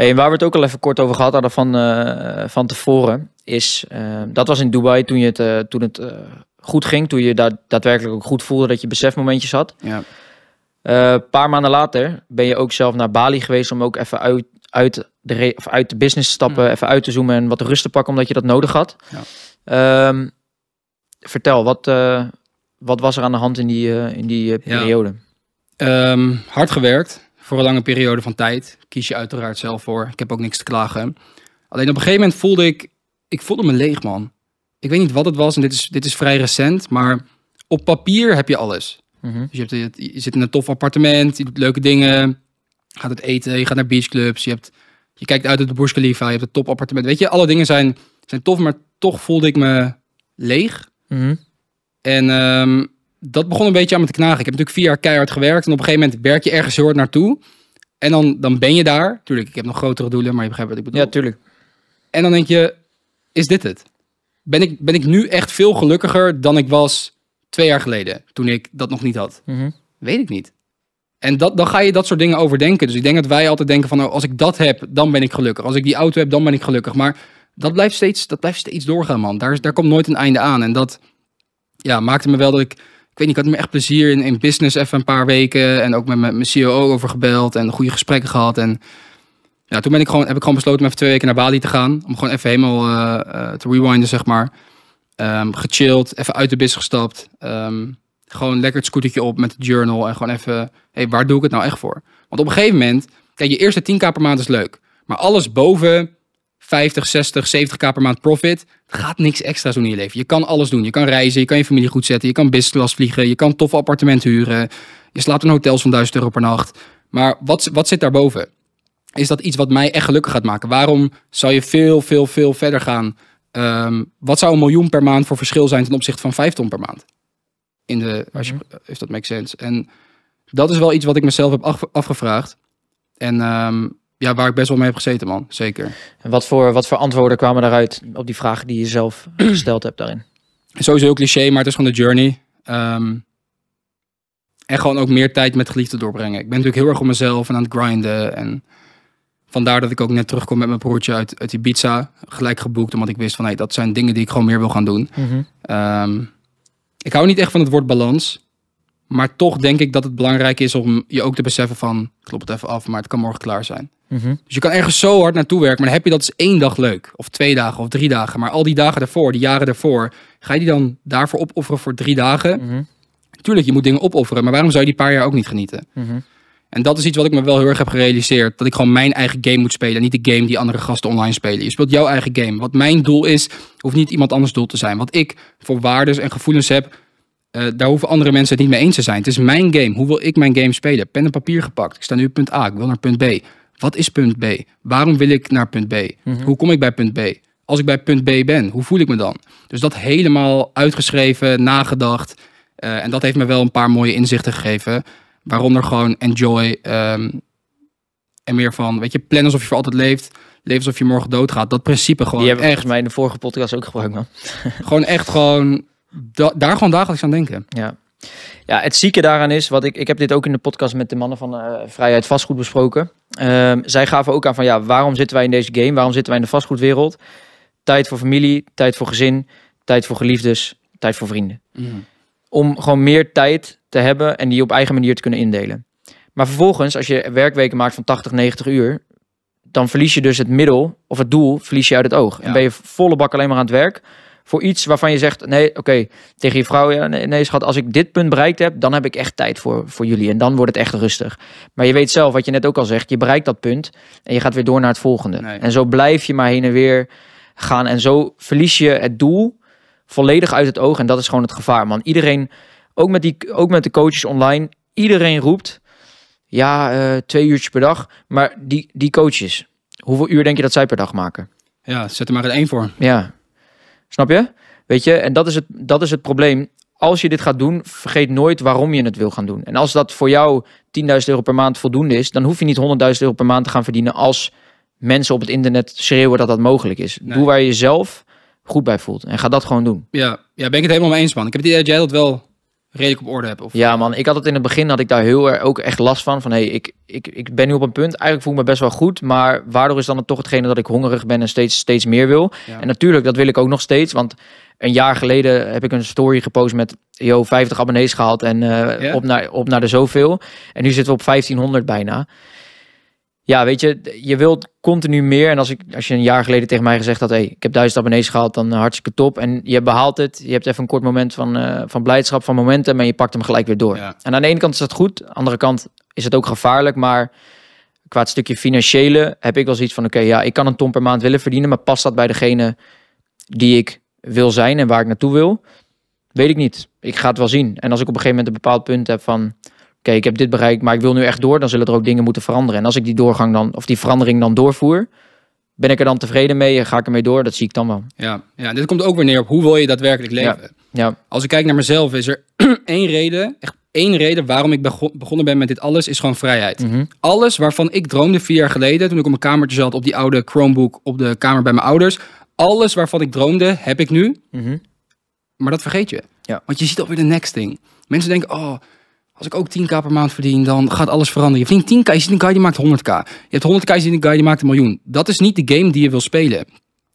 Hey, waar we het ook al even kort over gehad hadden van, eh, van tevoren, is eh, dat was in Dubai toen, je het, eh, toen het goed ging, toen je daar daadwerkelijk ook goed voelde dat je besefmomentjes had. Een paar maanden later ben je ook zelf naar Bali geweest om ook even uit, uit, de, of uit de business te stappen, mm. even uit te zoomen en wat rust te pakken omdat je dat nodig had. Ja. Ehm, vertel, wat, wat was er aan de hand in die, in die periode? Ehm, hard gewerkt voor een lange periode van tijd. Kies je uiteraard zelf voor. Ik heb ook niks te klagen. Alleen op een gegeven moment voelde ik, ik voelde me leeg, man. Ik weet niet wat het was en dit is, dit is vrij recent, maar op papier heb je alles. Mhm. Dus je, hebt, je zit in een tof appartement, je doet leuke dingen, gaat het eten, je gaat naar beachclubs, je, hebt, je kijkt uit het de Burj je hebt een top appartement. Weet je, alle dingen zijn, zijn tof, maar toch voelde ik me leeg. Mhm. En ehm, dat begon een beetje aan me te knagen. Ik heb natuurlijk vier jaar keihard gewerkt. En op een gegeven moment werk je ergens hoort naartoe. En dan, dan ben je daar. Tuurlijk, ik heb nog grotere doelen, maar je begrijpt wat ik bedoel. Ja, tuurlijk. En dan denk je, is dit het? Ben ik, ben ik nu echt veel gelukkiger dan ik was twee jaar geleden, toen ik dat nog niet had? Mhm. Weet ik niet. En dat, dan ga je dat soort dingen overdenken. Dus ik denk dat wij altijd denken van, oh, als ik dat heb, dan ben ik gelukkig. Als ik die auto heb, dan ben ik gelukkig. Maar dat blijft steeds, dat blijft steeds doorgaan, man. Daar, daar komt nooit een einde aan. En dat ja, maakte me wel dat ik weet niet, ik had me echt plezier in, in business even een paar weken. En ook met mijn CEO over gebeld en goede gesprekken gehad. En ja, toen ben ik gewoon, heb ik gewoon besloten om even twee weken naar Bali te gaan. Om gewoon even helemaal eh, eh, te rewinden, zeg maar. Ehm, gechilled, even uit de bus gestapt. Ehm, gewoon lekker het scootertje op met de journal. En gewoon even, hey, waar doe ik het nou echt voor? Want op een gegeven moment, kijk, je eerste 10k per maand is leuk. Maar alles boven 50, 60, 70k per maand profit. Gaat niks extra's doen in je leven. Je kan alles doen. Je kan reizen, je kan je familie goed zetten, je kan business vliegen, je kan tof appartement huren. Je slaapt in hotels van 1000 euro per nacht. Maar wat, wat zit daarboven? Is dat iets wat mij echt gelukkig gaat maken? Waarom zou je veel, veel, veel verder gaan? Ehm, wat zou een miljoen per maand voor verschil zijn ten opzichte van vijf ton per maand? In de, als je, mhm. If dat makes sense. En dat is wel iets wat ik mezelf heb afgevraagd. En um, ja, waar ik best wel mee heb gezeten, man. Zeker. En wat voor, wat voor antwoorden kwamen daaruit op die vragen die je zelf gesteld hebt daarin? Sowieso heel cliché, maar het is gewoon de journey. Um, en gewoon ook meer tijd met geliefde doorbrengen. Ik ben natuurlijk heel erg op mezelf en aan het grinden. En vandaar dat ik ook net terugkom met mijn broertje uit, uit Ibiza. Gelijk geboekt, omdat ik wist van... Hey, dat zijn dingen die ik gewoon meer wil gaan doen. Mhm. Ehm, ik hou niet echt van het woord balans. Maar toch denk ik dat het belangrijk is om je ook te beseffen van... Ik klop het even af, maar het kan morgen klaar zijn. Mhm. Dus je kan ergens zo hard naartoe werken, maar dan heb je dat eens dus één dag leuk. Of twee dagen, of drie dagen. Maar al die dagen daarvoor, die jaren daarvoor, ga je die dan daarvoor opofferen voor drie dagen? Mhm. Tuurlijk, je moet dingen opofferen, maar waarom zou je die paar jaar ook niet genieten? Mhm. En dat is iets wat ik me wel heel erg heb gerealiseerd. Dat ik gewoon mijn eigen game moet spelen. niet de game die andere gasten online spelen. Je speelt jouw eigen game. Wat mijn doel is, hoeft niet iemand anders doel te zijn. Wat ik voor waardes en gevoelens heb, eh, daar hoeven andere mensen het niet mee eens te zijn. Het is mijn game. Hoe wil ik mijn game spelen? Pen en papier gepakt. Ik sta nu op punt A, ik wil naar punt B. Wat is punt B? Waarom wil ik naar punt B? Mhm. Hoe kom ik bij punt B? Als ik bij punt B ben, hoe voel ik me dan? Dus dat helemaal uitgeschreven, nagedacht. Eh, en dat heeft me wel een paar mooie inzichten gegeven. Waaronder gewoon enjoy. Um, en meer van, weet je, plan alsof je voor altijd leeft. Leef alsof je morgen doodgaat. Dat principe gewoon. Die echt, mij in de vorige podcast ook gebruikt, man. gewoon echt gewoon, daar gewoon dagelijks aan denken. Ja. Ja, het zieke daaraan is, wat ik, ik heb dit ook in de podcast met de mannen van eh, Vrijheid Vastgoed besproken. Ehm, zij gaven ook aan van ja, waarom zitten wij in deze game? Waarom zitten wij in de vastgoedwereld? Tijd voor familie, tijd voor gezin, tijd voor geliefdes, tijd voor vrienden. Mhm. Om gewoon meer tijd te hebben en die op eigen manier te kunnen indelen. Maar vervolgens, als je werkweken maakt van 80, 90 uur, dan verlies je dus het middel of het doel verlies je uit het oog. En ben je volle bak alleen maar aan het werk voor iets waarvan je zegt, nee, oké, tegen je vrouw, ja, nee, schat, als ik dit punt bereikt heb, dan heb ik echt tijd voor, voor jullie en dan wordt het echt rustig. Maar je weet zelf, wat je net ook al zegt, je bereikt dat punt en je gaat weer door naar het volgende. En zo blijf je maar heen en weer gaan en zo verlies je het doel volledig uit het oog en dat is gewoon het gevaar, man. Iedereen, ook met, die, ook met de coaches online, iedereen roept, ja, eh, twee uurtjes per dag, maar die, die coaches, hoeveel uur denk je dat zij per dag maken? Ja, zet er maar een één voor. Ja, Snap je? Weet je, en dat is, het, dat is het probleem. Als je dit gaat doen, vergeet nooit waarom je het wil gaan doen. En als dat voor jou 10.000 euro per maand voldoende is, dan hoef je niet 100.000 euro per maand te gaan verdienen als mensen op het internet schreeuwen dat dat mogelijk is. Doe waar je jezelf goed bij voelt en ga dat gewoon doen. Ja, ja ben ik het helemaal mee eens, man. Ik heb het idee dat jij dat wel redelijk op orde heb. Of... Ja, man, ik had het in het begin had ik daar heel erg ook echt last van. Van hey, ik, ik, ik ben nu op een punt. Eigenlijk voel ik me best wel goed. Maar waardoor is dan het toch hetgene dat ik hongerig ben en steeds, steeds meer wil. En natuurlijk, dat wil ik ook nog steeds. Want een jaar geleden heb ik een story gepost met yo, 50 abonnees gehad en eh, op, naar, op naar de zoveel. En nu zitten we op 1500 bijna ja, weet je, je wilt continu meer. En als, ik, als je een jaar geleden tegen mij gezegd had, hey, ik heb duizend abonnees gehaald, dan eh, hartstikke top. En je behaalt het, je hebt even een kort moment van, eh, van blijdschap, van momentum en je pakt hem gelijk weer door. En aan de ene kant is dat goed, aan de andere kant is het ook gevaarlijk, maar qua het stukje financiële heb ik wel zoiets van, oké, ja, ik kan een ton per maand willen verdienen, maar past dat bij degene die ik wil zijn en waar ik naartoe wil? Weet ik niet. Ik ga het wel zien. En als ik op een gegeven moment een bepaald punt heb van, okay, ik heb dit bereikt, maar ik wil nu echt door, dan zullen er ook dingen moeten veranderen. En als ik die doorgang dan, of die verandering dan doorvoer, ben ik er dan tevreden mee en ga ik ermee door? Dat zie ik dan wel. Ja, ja dit komt ook weer neer op hoe wil je daadwerkelijk leven. Ja, Als ik kijk naar mezelf, is er één reden, echt één reden waarom ik begonnen ben met dit alles, is gewoon vrijheid. Mhm. Alles waarvan ik droomde vier jaar geleden, toen ik op mijn kamertje zat, op die oude Chromebook, op de kamer bij mijn ouders. Alles waarvan ik droomde, heb ik nu. Mhm. Maar dat vergeet je. Ja. Want je ziet alweer de next thing. Mensen denken, oh, als ik ook 10k per maand verdien, dan gaat alles veranderen. Je verdient 10k, je ziet een guy die maakt 100k. Je hebt 100k, je ziet een guy die maakt een miljoen. Dat is niet de game die je wil spelen.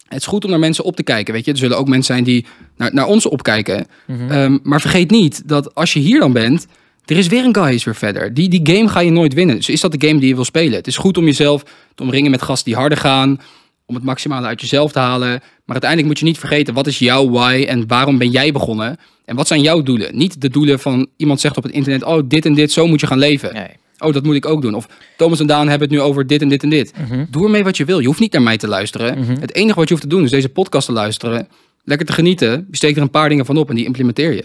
Het is goed om naar mensen op te kijken, weet je. Er zullen ook mensen zijn die naar, naar ons opkijken. Mhm. Ehm, maar vergeet niet dat als je hier dan bent, er is weer een guy is weer verder. Die, die game ga je nooit winnen. Dus is dat de game die je wil spelen? Het is goed om jezelf te omringen met gasten die harder gaan om het maximale uit jezelf te halen. Maar uiteindelijk moet je niet vergeten, wat is jouw why en waarom ben jij begonnen? En wat zijn jouw doelen? Niet de doelen van iemand zegt op het internet, oh dit en dit, zo moet je gaan leven. Nee. Oh, dat moet ik ook doen. Of Thomas en Daan hebben het nu over dit en dit en dit. Mhm. Doe ermee wat je wil. Je hoeft niet naar mij te luisteren. Mhm. Het enige wat je hoeft te doen is deze podcast te luisteren. Lekker te genieten. Steek er een paar dingen van op en die implementeer je.